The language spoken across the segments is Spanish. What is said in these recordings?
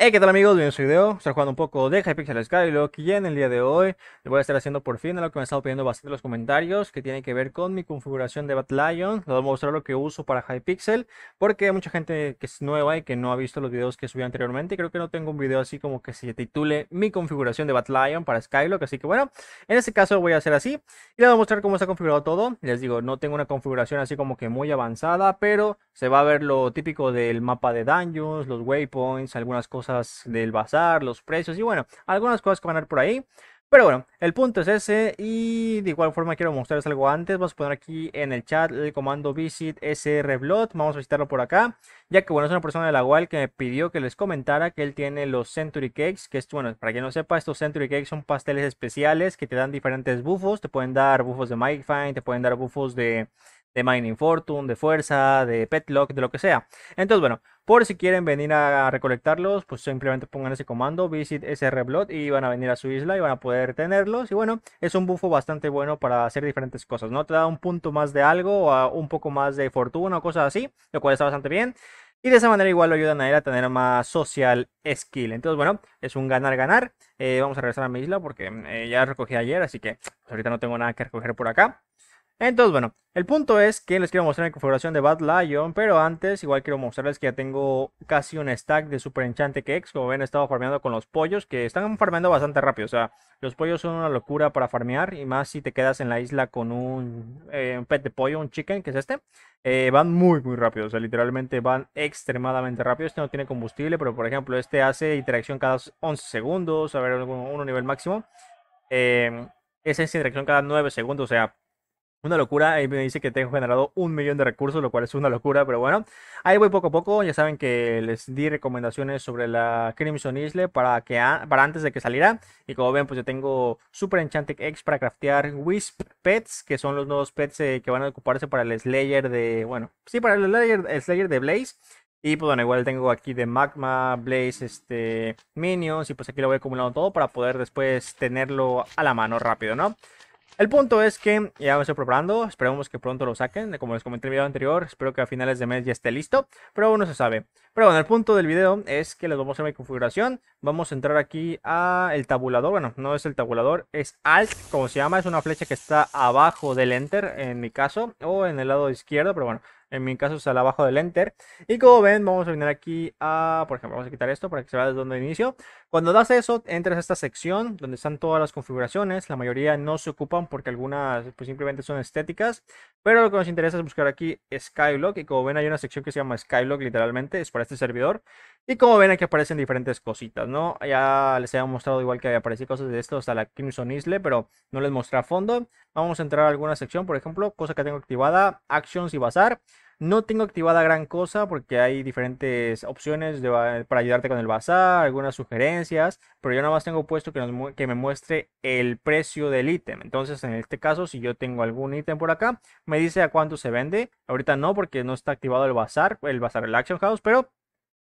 Hey, ¿qué tal amigos? Bienvenidos a este video. Estoy jugando un poco de Hypixel Skylock y en el día de hoy les voy a estar haciendo por fin lo que me han estado pidiendo bastante los comentarios que tiene que ver con mi configuración de Batlion. Les voy a mostrar lo que uso para Hypixel porque hay mucha gente que es nueva y que no ha visto los videos que subí anteriormente. Creo que no tengo un video así como que se titule mi configuración de Batlion para Skylock. Así que bueno, en este caso voy a hacer así y les voy a mostrar cómo está configurado todo. Les digo, no tengo una configuración así como que muy avanzada, pero se va a ver lo típico del mapa de dungeons, los waypoints, algunas cosas del bazar, los precios y bueno, algunas cosas que van a ir por ahí. Pero bueno, el punto es ese y de igual forma quiero mostrarles algo antes. Vamos a poner aquí en el chat el comando visit srblot. Vamos a visitarlo por acá, ya que bueno, es una persona de la UAL que me pidió que les comentara que él tiene los Century Cakes, que es bueno, para quien no sepa, estos Century Cakes son pasteles especiales que te dan diferentes bufos. Te pueden dar bufos de Mike Fine, te pueden dar bufos de de Mining Fortune, de Fuerza, de Petlock, de lo que sea. Entonces, bueno, por si quieren venir a recolectarlos, pues simplemente pongan ese comando, visit srblot y van a venir a su isla y van a poder tenerlos. Y bueno, es un buffo bastante bueno para hacer diferentes cosas, ¿no? Te da un punto más de algo o ah, un poco más de fortuna o cosas así, lo cual está bastante bien. Y de esa manera igual lo ayudan a él a tener más social skill. Entonces, bueno, es un ganar-ganar. Eh, vamos a regresar a mi isla porque mm, eh, ya recogí ayer, así que pues, ahorita no tengo nada que recoger por acá. Entonces, bueno, el punto es que les quiero mostrar La configuración de Bad Lion, pero antes igual quiero mostrarles que ya tengo casi un stack de Super Enchante Kex, como ven he estado farmeando con los pollos, que están farmeando bastante rápido, o sea, los pollos son una locura para farmear, y más si te quedas en la isla con un, eh, pet de pollo, un chicken, que es este, eh, van muy muy rápido, o sea, literalmente van extremadamente rápido, este no tiene combustible, pero por ejemplo este hace interacción cada 11 segundos, a ver, un, nivel máximo, eh, esa es interacción cada 9 segundos, o sea una locura, ahí me dice que tengo generado un millón de recursos, lo cual es una locura, pero bueno. Ahí voy poco a poco, ya saben que les di recomendaciones sobre la Crimson Isle para, que para antes de que saliera. Y como ven, pues yo tengo Super Enchanted Eggs para craftear Wisp Pets, que son los nuevos pets eh, que van a ocuparse para el Slayer de... Bueno, sí, para el Slayer, el Slayer de Blaze. Y pues bueno, igual tengo aquí de Magma, Blaze, este, Minions, y pues aquí lo voy acumulando todo para poder después tenerlo a la mano rápido, ¿no? El punto es que ya me estoy preparando, esperemos que pronto lo saquen, como les comenté en el video anterior, espero que a finales de mes ya esté listo, pero aún no se sabe. Pero bueno, el punto del video es que les vamos a hacer mi configuración, vamos a entrar aquí a el tabulador, bueno, no es el tabulador, es Alt, como se llama, es una flecha que está abajo del Enter, en mi caso, o en el lado izquierdo, pero bueno, en mi caso es al abajo del Enter. Y como ven, vamos a venir aquí a, por ejemplo, vamos a quitar esto para que se vea desde donde inicio. Cuando das eso, entras a esta sección donde están todas las configuraciones. La mayoría no se ocupan porque algunas pues, simplemente son estéticas. Pero lo que nos interesa es buscar aquí Skylock. Y como ven, hay una sección que se llama Skylock literalmente. Es para este servidor. Y como ven aquí aparecen diferentes cositas, ¿no? Ya les había mostrado igual que había aparecido cosas de esto hasta la Crimson Isle, pero no les mostré a fondo. Vamos a entrar a alguna sección, por ejemplo, cosa que tengo activada, Actions y Bazar. No tengo activada gran cosa porque hay diferentes opciones para ayudarte con el bazar, algunas sugerencias, pero yo nada más tengo puesto que, que me muestre el precio del ítem. Entonces, en este caso, si yo tengo algún ítem por acá, me dice a cuánto se vende. Ahorita no porque no está activado el bazar, el bazar, el Action House, pero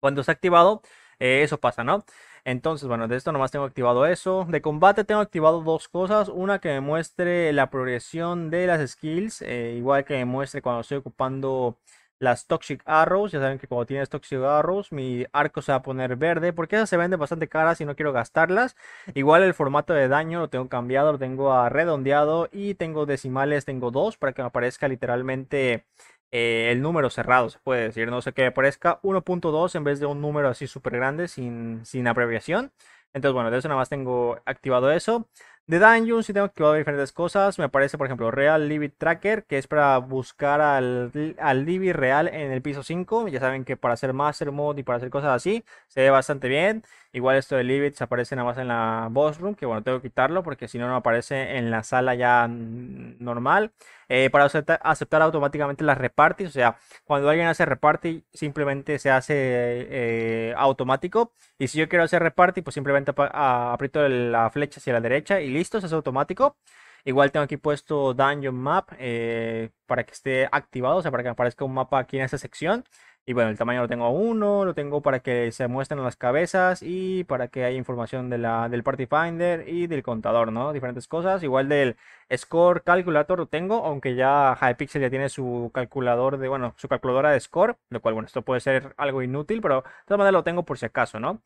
cuando está activado, eh, eso pasa, ¿no? Entonces, bueno, de esto nomás tengo activado eso. De combate tengo activado dos cosas. Una que me muestre la progresión de las skills. Eh, igual que me muestre cuando estoy ocupando las Toxic Arrows. Ya saben que cuando tienes Toxic Arrows, mi arco se va a poner verde. Porque esas se venden bastante caras y no quiero gastarlas. Igual el formato de daño lo tengo cambiado, lo tengo a redondeado. Y tengo decimales, tengo dos para que me aparezca literalmente eh, el número cerrado, se puede decir, no sé que aparezca 1.2 en vez de un número así súper grande sin, sin abreviación. Entonces, bueno, de eso nada más tengo activado eso. De Dungeons, si tengo que ver diferentes cosas. Me aparece, por ejemplo, Real Libby Tracker, que es para buscar al, al Libby real en el piso 5. Ya saben que para hacer Master Mode y para hacer cosas así, se ve bastante bien. Igual esto de Libby se aparece nada más en la Boss Room, que bueno, tengo que quitarlo porque si no, no aparece en la sala ya normal. Eh, para aceptar, automáticamente las reparties, o sea, cuando alguien hace reparty, simplemente se hace eh, automático. Y si yo quiero hacer reparty, pues simplemente aprieto la flecha hacia la derecha y listo listo, eso es automático. Igual tengo aquí puesto Dungeon Map eh, para que esté activado, o sea, para que aparezca un mapa aquí en esa sección. Y bueno, el tamaño lo tengo a 1, lo tengo para que se muestren las cabezas y para que haya información de la, del Party Finder y del contador, ¿no? Diferentes cosas. Igual del Score Calculator lo tengo, aunque ya Hypixel ya tiene su calculador de, bueno, su calculadora de Score, lo cual, bueno, esto puede ser algo inútil, pero de todas maneras lo tengo por si acaso, ¿no?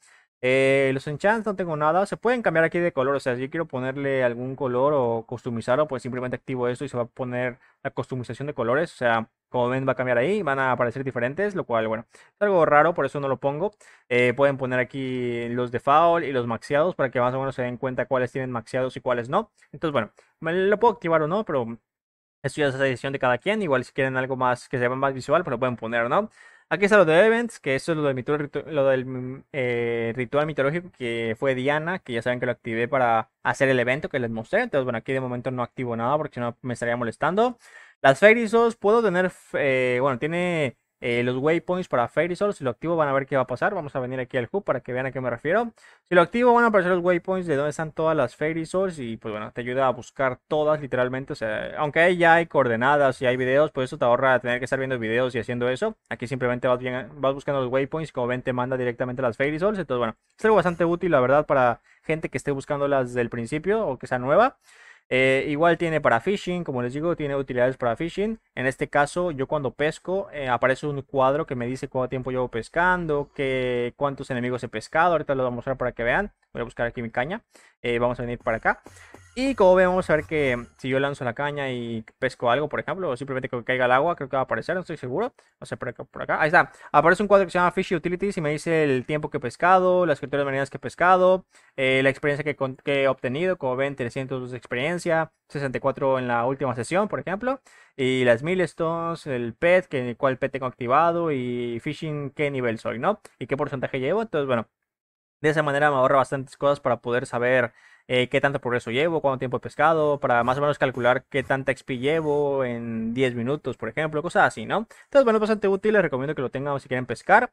Eh, los enchants no tengo nada. Se pueden cambiar aquí de color. O sea, si yo quiero ponerle algún color o customizarlo, pues simplemente activo esto y se va a poner la customización de colores. O sea, como ven, va a cambiar ahí. Van a aparecer diferentes, lo cual, bueno, es algo raro, por eso no lo pongo. Eh, pueden poner aquí los default y los maxeados para que más o menos se den cuenta cuáles tienen maxeados y cuáles no. Entonces, bueno, me lo puedo activar o no, pero esto ya es la decisión de cada quien. Igual si quieren algo más que se vea más visual, pues lo pueden poner, ¿no? Aquí está lo de Events, que eso es lo del, mm, eh, ritual mitológico que fue Diana, que ya saben que lo activé para hacer el evento que les mostré. Entonces, bueno, aquí de momento no activo nada porque si no me estaría molestando. Las Ferrisos, puedo tener, eh, bueno, tiene eh, los waypoints para Fairy Souls, Si lo activo van a ver qué va a pasar. Vamos a venir aquí al hub para que vean a qué me refiero. Si lo activo van a aparecer los waypoints de dónde están todas las Fairy Souls. Y pues bueno, te ayuda a buscar todas literalmente. O sea, aunque ya hay coordenadas y hay videos, pues eso te ahorra tener que estar viendo videos y haciendo eso. Aquí simplemente vas, vas buscando los waypoints y como ven te manda directamente las Fairy Souls. Entonces bueno, es algo bastante útil la verdad para gente que esté buscando las el principio o que sea nueva. Eh, igual tiene para fishing, como les digo, tiene utilidades para fishing, En este caso, yo cuando pesco, eh, aparece un cuadro que me dice cuánto tiempo llevo pescando, que, cuántos enemigos he pescado. Ahorita lo voy a mostrar para que vean. Voy a buscar aquí mi caña. Eh, vamos a venir para acá. Y como ven vamos a ver que mm, si yo lanzo la caña y pesco algo, por ejemplo, o simplemente que caiga el agua, creo que va a aparecer, no estoy seguro. O sea, por acá, Ahí está. Aparece un cuadro que se llama Fishing Utilities y me dice el tiempo que he pescado, las criaturas maneras que he pescado, eh, la experiencia que, he obtenido, como ven, 302 de experiencia, 64 en la última sesión, por ejemplo, y las stones, el pet, que, cuál pet tengo activado y fishing, qué nivel soy, ¿no? Y qué porcentaje llevo. Entonces, bueno, de esa manera me ahorra bastantes cosas para poder saber eh, qué tanto progreso llevo, cuánto tiempo he pescado, para más o menos calcular qué tanta XP llevo en 10 minutos, por ejemplo, cosas así, ¿no? Entonces, bueno, es bastante útil, les recomiendo que lo tengan si quieren pescar.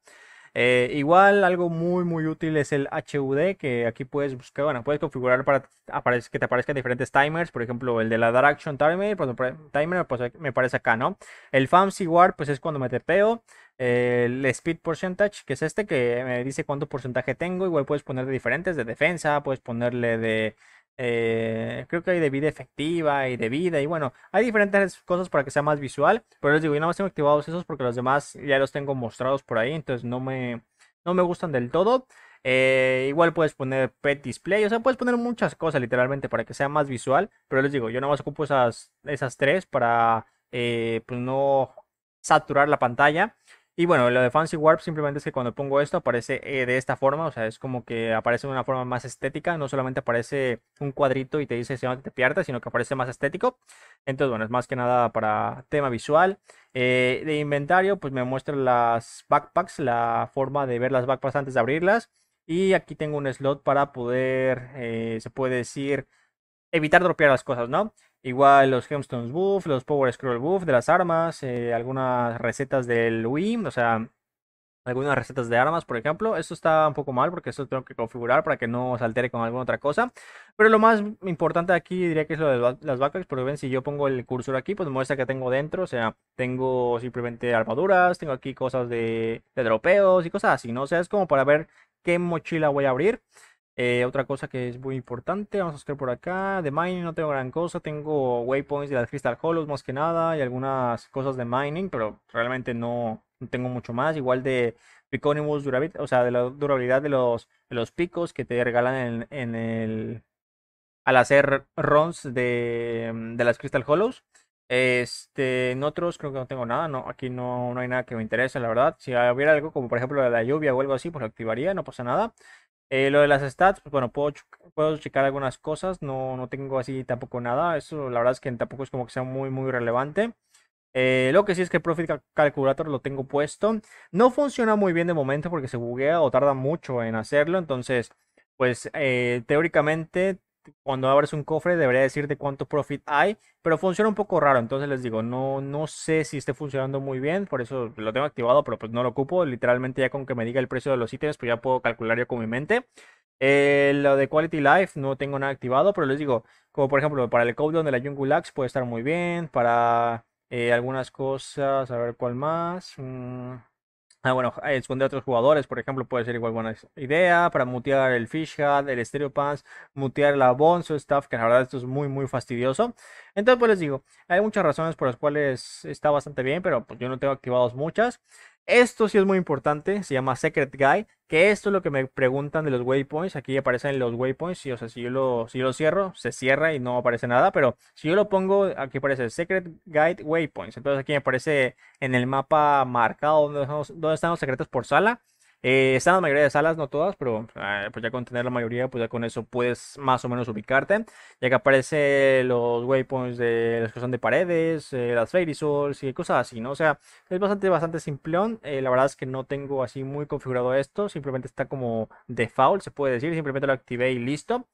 Eh, igual algo muy muy útil es el HUD que aquí puedes buscar, bueno, puedes configurar para que te aparezcan diferentes timers, por ejemplo el de la dark Timer, pues, timer pues, me parece acá, ¿no? El Fancy Guard pues es cuando me tepeo, el Speed Percentage, que es este que me dice cuánto porcentaje tengo, igual puedes ponerle diferentes, de defensa, puedes ponerle de eh, creo que hay de vida efectiva y de vida. Y bueno, hay diferentes cosas para que sea más visual. Pero les digo, yo nada más tengo activados esos porque los demás ya los tengo mostrados por ahí. Entonces no me, no me gustan del todo. Eh, igual puedes poner pet display. O sea, puedes poner muchas cosas literalmente para que sea más visual. Pero les digo, yo nada más ocupo esas, esas tres para eh, pues no saturar la pantalla. Y bueno, lo de Fancy Warp simplemente es que cuando pongo esto aparece eh, de esta forma, o sea, es como que aparece de una forma más estética, no solamente aparece un cuadrito y te dice si no te pierdes, sino que aparece más estético. Entonces, bueno, es más que nada para tema visual. Eh, de inventario, pues me muestra las backpacks, la forma de ver las backpacks antes de abrirlas. Y aquí tengo un slot para poder, eh, se puede decir, evitar dropear las cosas, ¿no? Igual los Gemstones Buff, los Power Scroll Buff de las armas, eh, algunas recetas del Wii, o sea, algunas recetas de armas, por ejemplo. Esto está un poco mal porque esto tengo que configurar para que no se altere con alguna otra cosa. Pero lo más importante aquí diría que es lo de las backpacks, porque ven, si yo pongo el cursor aquí, pues muestra que tengo dentro, o sea, tengo simplemente armaduras, tengo aquí cosas de, de dropeos y cosas así, ¿no? O sea, es como para ver qué mochila voy a abrir. Eh, otra cosa que es muy importante, vamos a buscar por acá. De mining no tengo gran cosa, tengo waypoints de las Crystal Hollows más que nada y algunas cosas de mining, pero realmente no, tengo mucho más. Igual de Piconimus o sea, de la durabilidad de los, los picos que te regalan en, el. al hacer runs de, las Crystal Hollows. Este, en otros creo que no tengo nada, no, aquí no, no hay nada que me interese, la verdad. Si hubiera algo como por ejemplo la lluvia o algo así, pues lo activaría, no pasa nada. Eh, lo de las stats, pues bueno, puedo, puedo checar algunas cosas, no, no tengo así tampoco nada, eso la verdad es que tampoco es como que sea muy, muy relevante. Eh, lo que sí es que el Profit Calculator lo tengo puesto. No funciona muy bien de momento porque se buguea o tarda mucho en hacerlo, entonces, pues eh, teóricamente cuando abres un cofre debería decirte cuánto profit hay, pero funciona un poco raro, entonces les digo, no, no sé si esté funcionando muy bien, por eso lo tengo activado, pero pues no lo ocupo, literalmente ya con que me diga el precio de los ítems, pues ya puedo calcular yo con mi mente. Eh, lo de Quality Life no tengo nada activado, pero les digo, como por ejemplo para el cooldown de la Jungle Axe puede estar muy bien, para eh, algunas cosas, a ver cuál más... Mm. Ah, bueno, esconder a otros jugadores, por ejemplo, puede ser igual buena idea. Para mutear el Fish Hat, el Stereo Pass, mutear la Bonzo Staff, que la verdad esto es muy, muy fastidioso. Entonces, pues les digo, hay muchas razones por las cuales está bastante bien, pero pues yo no tengo activados muchas. Esto sí es muy importante, se llama Secret guide, que esto es lo que me preguntan de los waypoints, aquí aparecen los waypoints, y, o sea, si yo, lo, si lo cierro, se cierra y no aparece nada, pero si yo lo pongo, aquí aparece Secret Guide Waypoints, entonces aquí me aparece en el mapa marcado donde están los secretos por sala, eh, están la mayoría de salas, no todas, pero ah, pues ya con tener la mayoría, pues ya con eso puedes más o menos ubicarte. Ya que aparecen los waypoints de que son de paredes, eh, las Fairy Souls y cosas así, ¿no? O sea, es bastante, bastante simplón. Eh, la verdad es que no tengo así muy configurado esto, simplemente está como default, se puede decir, simplemente lo activé y listo.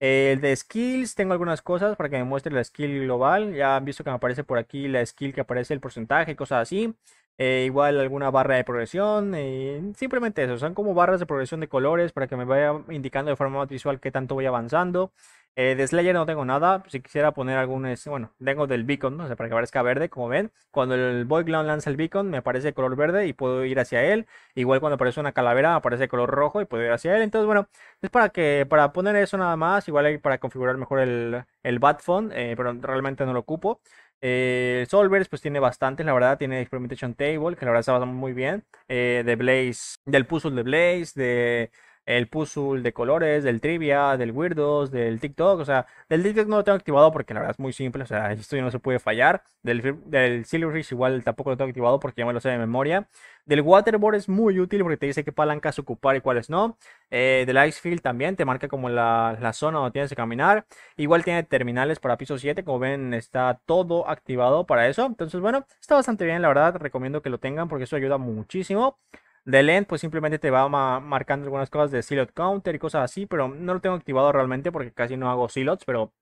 Eh, el de skills, tengo algunas cosas para que me muestre la skill global. Ya han visto que me aparece por aquí la skill que aparece el porcentaje, cosas así. Eh, igual alguna barra de progresión. Eh, simplemente eso. Son como barras de progresión de colores para que me vaya indicando de forma visual qué tanto voy avanzando. Eh, de Slayer no tengo nada. Si quisiera poner algún bueno, tengo del beacon, ¿no? o para que parezca verde, como ven. Cuando el Boy Clown lanza el beacon, me aparece de color verde y puedo ir hacia él. Igual cuando aparece una calavera, aparece de color rojo y puedo ir hacia él. Entonces, bueno, es para que para poner eso nada más. Igual para configurar mejor el, el pero realmente no lo ocupo. Eh, Solvers, pues tiene bastante la verdad. Tiene Experimentation Table, que la verdad está muy bien. Eh, de Blaze, del puzzle de Blaze, de el puzzle de colores, del trivia, del weirdos, del TikTok. O sea, del TikTok no lo tengo activado porque la verdad es muy simple. O sea, esto ya no se puede fallar. Del, del igual tampoco lo tengo activado porque ya me lo sé de memoria. Del Waterboard es muy útil porque te dice qué palancas ocupar y cuáles no. Eh, del Icefield también te marca como la, la, zona donde tienes que caminar. Igual tiene terminales para piso 7. Como ven, está todo activado para eso. Entonces, bueno, está bastante bien, la verdad. Recomiendo que lo tengan porque eso ayuda muchísimo. De Lend, pues simplemente te va marcando algunas cosas de Silot Counter y cosas así, pero no lo tengo activado realmente porque casi no hago Silots, pero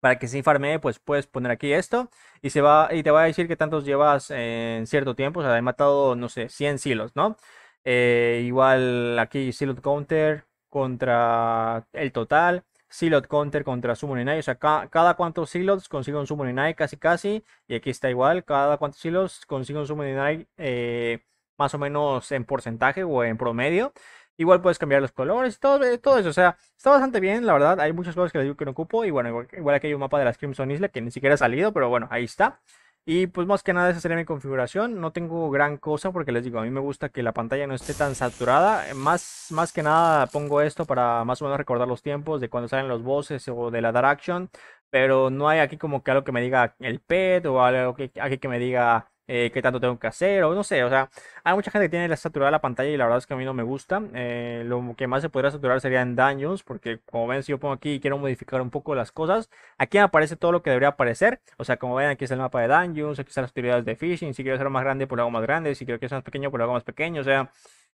para que se infarme, pues puedes poner aquí esto y, se va, y te va a decir que tantos llevas en cierto tiempo. O sea, he matado, no sé, 100 silos, ¿no? Eh, igual aquí silot counter contra el total. Silot counter contra Summoning Eye. O sea, cada cuántos Silots consigo un Summoning Eye casi casi. Y aquí está igual. Cada cuántos silos consigo un summon Eye eh, más o menos en porcentaje o en promedio. Igual puedes cambiar los colores todo, eh, todo eso. O sea, está bastante bien, la verdad. Hay muchas cosas que les digo que no ocupo. Y bueno, igual, aquí hay un mapa de la Crimson Isla que ni siquiera ha salido, pero bueno, ahí está. Y pues más que nada esa sería mi configuración, no tengo gran cosa porque les digo, a mí me gusta que la pantalla no esté tan saturada, eh, más, más que nada pongo esto para más o menos recordar los tiempos de cuando salen los voces o de la dark action, pero no hay aquí como que algo que me diga el pet o algo que, aquí que me diga eh, qué tanto tengo que hacer, o no sé, o sea, hay mucha gente que tiene la saturada la pantalla y la verdad es que a mí no me gusta. Eh, lo que más se podría saturar sería en dungeons porque como ven, si yo pongo aquí y quiero modificar un poco las cosas, aquí me aparece todo lo que debería aparecer. O sea, como ven, aquí está el mapa de dungeons, aquí están las utilidades de fishing si quiero hacerlo más grande, pues lo hago más grande, si quiero que sea más pequeño, pues lo hago más pequeño, o sea...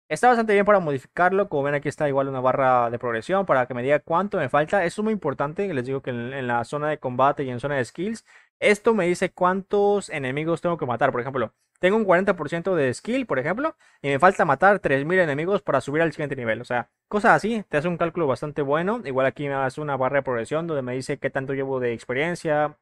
Está bastante bien para modificarlo, como ven aquí está igual una barra de progresión para que me diga cuánto me falta. es muy importante, les digo que en la zona de combate y en zona de skills esto me dice cuántos enemigos tengo que matar. Por ejemplo, tengo un 40% de skill, por ejemplo, y me falta matar 3000 enemigos para subir al siguiente nivel. O sea, cosas así, te hace un cálculo bastante bueno. Igual aquí me hace una barra de progresión donde me dice qué tanto llevo de experiencia,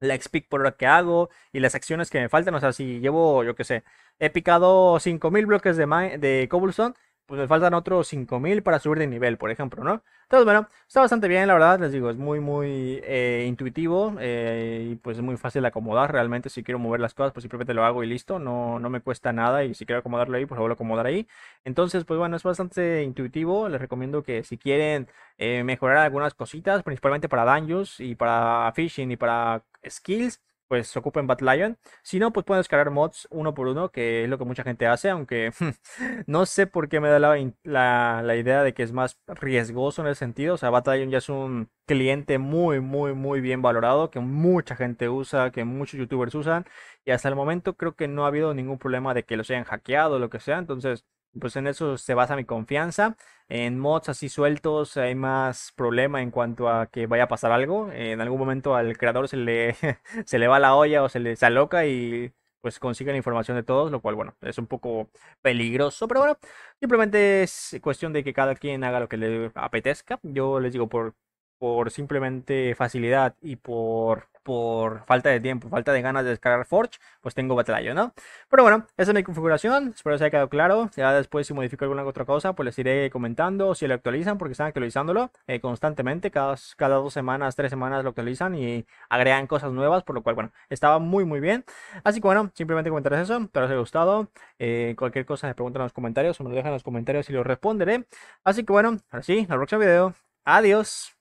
la XP por hora que hago y las acciones que me faltan. O sea, si llevo, yo qué sé, he picado 5000 bloques de, de cobblestone, pues me faltan otros 5000 para subir de nivel, por ejemplo, ¿no? Entonces, bueno, está bastante bien, la verdad, les digo, es muy, muy eh, intuitivo eh, y pues es muy fácil de acomodar. Realmente, si quiero mover las cosas, pues simplemente lo hago y listo, no, no me cuesta nada. Y si quiero acomodarlo ahí, pues lo vuelvo a acomodar ahí. Entonces, pues bueno, es bastante intuitivo. Les recomiendo que si quieren eh, mejorar algunas cositas, principalmente para dungeons y para fishing y para skills, pues ocupen Batlion. Si no, pues pueden descargar mods uno por uno, que es lo que mucha gente hace, aunque no sé por qué me da la, la, idea de que es más riesgoso en el sentido. O sea, Batlion ya es un cliente muy, muy, muy bien valorado, que mucha gente usa, que muchos youtubers usan, y hasta el momento creo que no ha habido ningún problema de que lo hayan hackeado o lo que sea, entonces pues en eso se basa mi confianza. En mods así sueltos hay más problema en cuanto a que vaya a pasar algo. En algún momento al creador se le, se le va la olla o se le se aloca y pues consigue la información de todos, lo cual bueno, es un poco peligroso, pero bueno, simplemente es cuestión de que cada quien haga lo que le apetezca. Yo les digo por, por simplemente facilidad y por por falta de tiempo, falta de ganas de descargar Forge, pues tengo batalla, ¿no? Pero bueno, esa es mi configuración, espero que haya quedado claro. Ya después si modifico alguna otra cosa, pues les iré comentando si lo actualizan, porque están actualizándolo eh, constantemente, cada, cada dos semanas, tres semanas lo actualizan y agregan cosas nuevas, por lo cual, bueno, estaba muy, muy bien. Así que bueno, simplemente comentarles eso, espero les haya gustado. Eh, cualquier cosa me preguntan en los comentarios o me lo dejan en los comentarios y los responderé. Así que bueno, ahora sí, al próximo video. Adiós.